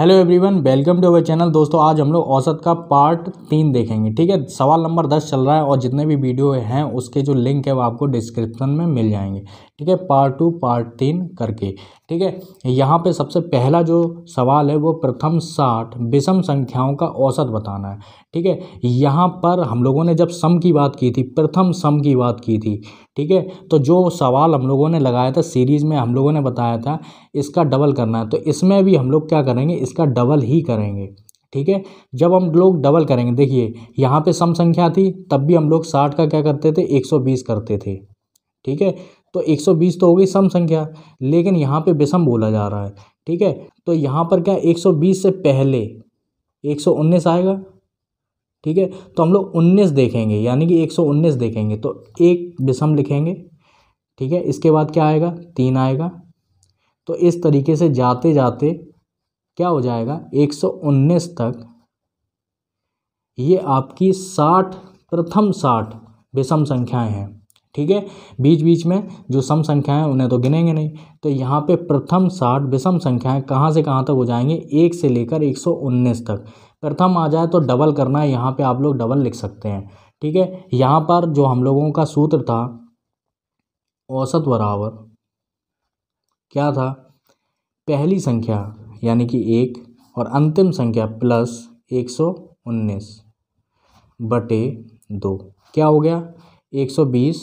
hello everyone welcome to our channel दोस्तों आज हम लोग औसत का पार्ट तीन देखेंगे ठीक है सवाल नंबर दस चल रहा है और जितने भी वीडियो हैं उसके जो लिंक है वो आपको डिस्क्रिप्शन में मिल जाएंगे ठीक है पार्ट टू पार्ट तीन करके ठीक है यहाँ पे सबसे पहला जो सवाल है वो प्रथम साठ विषम संख्याओं का औसत बताना है ठीक है यहाँ पर हम लोगों ने जब सम की बात की थी प्रथम सम की बात की थी ठीक है तो जो सवाल हम लोगों ने लगाया था सीरीज़ में हम लोगों ने बताया था इसका डबल करना है तो इसमें भी हम लोग क्या करेंगे इसका डबल ही करेंगे ठीक है जब हम लोग डबल करेंगे देखिए यहाँ पे सम संख्या थी तब भी हम लोग साठ का क्या करते थे एक सौ बीस करते थे ठीक है तो एक सौ बीस तो हो गई सम संख्या लेकिन यहाँ पे विषम बोला जा रहा है ठीक है तो यहाँ पर क्या एक सौ बीस से पहले एक सौ उन्नीस आएगा ठीक है तो हम लोग उन्नीस देखेंगे यानी कि एक सौ उन्नीस देखेंगे तो एक विषम लिखेंगे ठीक है इसके बाद क्या आएगा तीन आएगा तो इस तरीके से जाते जाते क्या हो जाएगा 119 तक ये आपकी 60 प्रथम 60 विषम संख्याएं हैं ठीक है बीच बीच में जो सम संख्याएं उन्हें तो गिनेंगे नहीं तो यहाँ पे प्रथम साठ विषम संख्याएं कहाँ से कहाँ तक हो जाएंगे एक से लेकर 119 तक प्रथम आ जाए तो डबल करना है यहाँ पे आप लोग डबल लिख सकते हैं ठीक है यहाँ पर जो हम लोगों का सूत्र था औसत बराबर क्या था पहली संख्या यानी कि एक और अंतिम संख्या प्लस एक सौ उन्नीस बटे दो क्या हो गया एक सौ बीस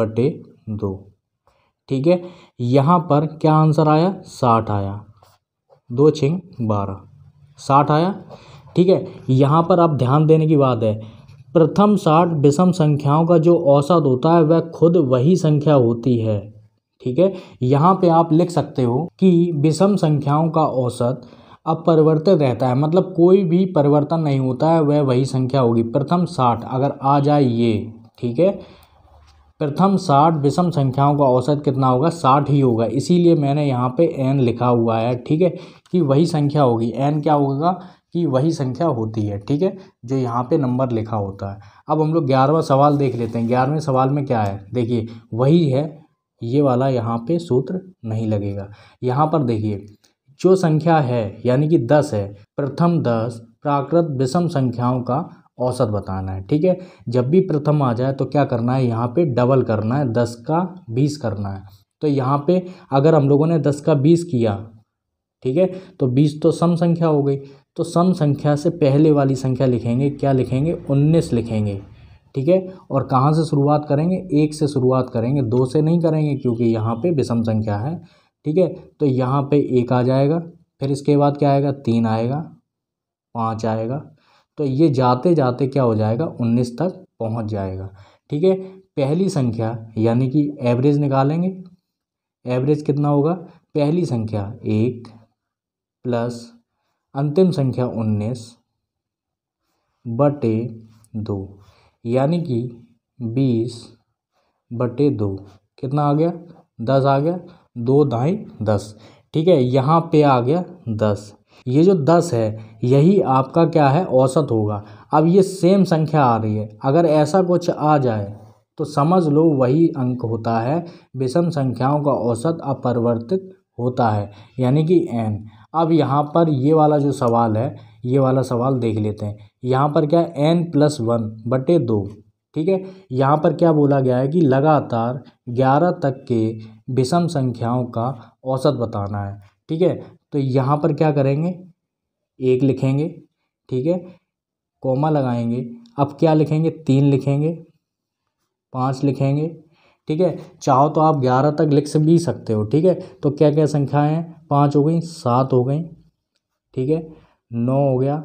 बटे दो ठीक है यहाँ पर क्या आंसर आया साठ आया दो छिंग बारह साठ आया ठीक है यहाँ पर आप ध्यान देने की बात है प्रथम साठ विषम संख्याओं का जो औसत होता है वह खुद वही संख्या होती है ठीक है यहाँ पे आप लिख सकते हो कि विषम संख्याओं का औसत अपरिवर्तित रहता है मतलब कोई भी परिवर्तन नहीं होता है वह वही संख्या होगी प्रथम साठ अगर आ जाए ये ठीक है प्रथम साठ विषम संख्याओं का औसत कितना होगा साठ ही होगा इसीलिए मैंने यहाँ पे एन लिखा हुआ है ठीक है कि वही संख्या होगी एन क्या होगा कि वही संख्या होती है ठीक है जो यहाँ पे नंबर लिखा होता है अब हम लोग ग्यारहवा सवाल देख लेते हैं ग्यारहवें सवाल में क्या है देखिए वही है ये वाला यहाँ पे सूत्र नहीं लगेगा यहाँ पर देखिए जो संख्या है यानी कि दस है प्रथम दस प्राकृत विषम संख्याओं का औसत बताना है ठीक है जब भी प्रथम आ जाए तो क्या करना है यहाँ पे डबल करना है दस का बीस करना है तो यहाँ पे अगर हम लोगों ने दस का बीस किया ठीक है तो बीस तो सम संख्या हो गई तो सम संख्या से पहले वाली संख्या लिखेंगे क्या लिखेंगे उन्नीस लिखेंगे ठीक है और कहाँ से शुरुआत करेंगे एक से शुरुआत करेंगे दो से नहीं करेंगे क्योंकि यहाँ पे विषम संख्या है ठीक है तो यहाँ पे एक आ जाएगा फिर इसके बाद क्या आएगा तीन आएगा पाँच आएगा तो ये जाते जाते क्या हो जाएगा उन्नीस तक पहुँच जाएगा ठीक है पहली संख्या यानी कि एवरेज निकालेंगे एवरेज कितना होगा पहली संख्या एक प्लस अंतिम संख्या उन्नीस बटे दो यानी कि बीस बटे दो कितना आ गया दस आ गया दो दाई दस ठीक है यहाँ पे आ गया दस ये जो दस है यही आपका क्या है औसत होगा अब ये सेम संख्या आ रही है अगर ऐसा कुछ आ जाए तो समझ लो वही अंक होता है विषम संख्याओं का औसत अपरिवर्तित होता है यानी कि एन अब यहाँ पर ये वाला जो सवाल है ये वाला सवाल देख लेते हैं यहाँ पर क्या है एन प्लस वन बटे दो ठीक है यहाँ पर क्या बोला गया है कि लगातार ग्यारह तक के विषम संख्याओं का औसत बताना है ठीक है तो यहाँ पर क्या करेंगे एक लिखेंगे ठीक है कोमा लगाएंगे अब क्या लिखेंगे तीन लिखेंगे पाँच लिखेंगे ठीक है चाहो तो आप ग्यारह तक लिख भी सकते हो ठीक है तो क्या क्या संख्याएं हैं पाँच हो गई सात हो गई ठीक है नौ हो गया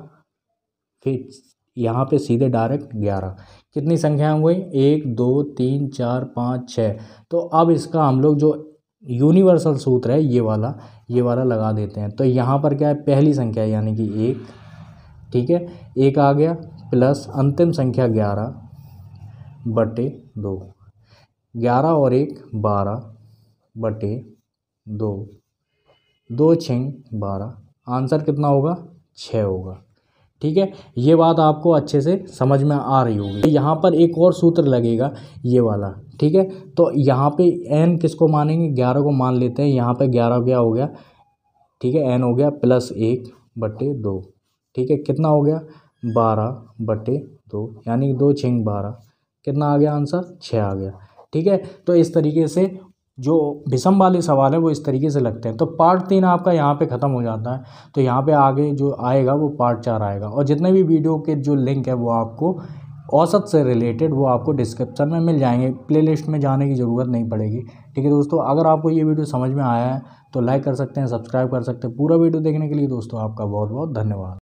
फिर यहाँ पे सीधे डायरेक्ट ग्यारह कितनी संख्या हो गई एक दो तीन चार पाँच छः तो अब इसका हम लोग जो यूनिवर्सल सूत्र है ये वाला ये वाला लगा देते हैं तो यहाँ पर क्या है पहली संख्या यानी कि एक ठीक है एक आ गया प्लस अंतिम संख्या ग्यारह बटे दो ग्यारह और एक बारह बटे दो दो छः बारह आंसर कितना होगा छः होगा ठीक है ये बात आपको अच्छे से समझ में आ रही होगी यहाँ पर एक और सूत्र लगेगा ये वाला ठीक है तो यहाँ पे एन किसको मानेंगे ग्यारह को मान लेते हैं यहाँ पे ग्यारह क्या हो गया ठीक है एन हो गया प्लस एक बटे दो ठीक है कितना हो गया बारह बटे दो यानी दो छिंग बारह कितना आ गया आंसर छः आ गया ठीक है तो इस तरीके से जो विषम वाले सवाल हैं वो इस तरीके से लगते हैं तो पार्ट तीन आपका यहाँ पे ख़त्म हो जाता है तो यहाँ पे आगे जो आएगा वो पार्ट चार आएगा और जितने भी वीडियो के जो लिंक है वो आपको औसत से रिलेटेड वो आपको डिस्क्रिप्शन में मिल जाएंगे प्लेलिस्ट में जाने की ज़रूरत नहीं पड़ेगी ठीक है दोस्तों अगर आपको ये वीडियो समझ में आया है तो लाइक कर सकते हैं सब्सक्राइब कर सकते हैं पूरा वीडियो देखने के लिए दोस्तों आपका बहुत बहुत धन्यवाद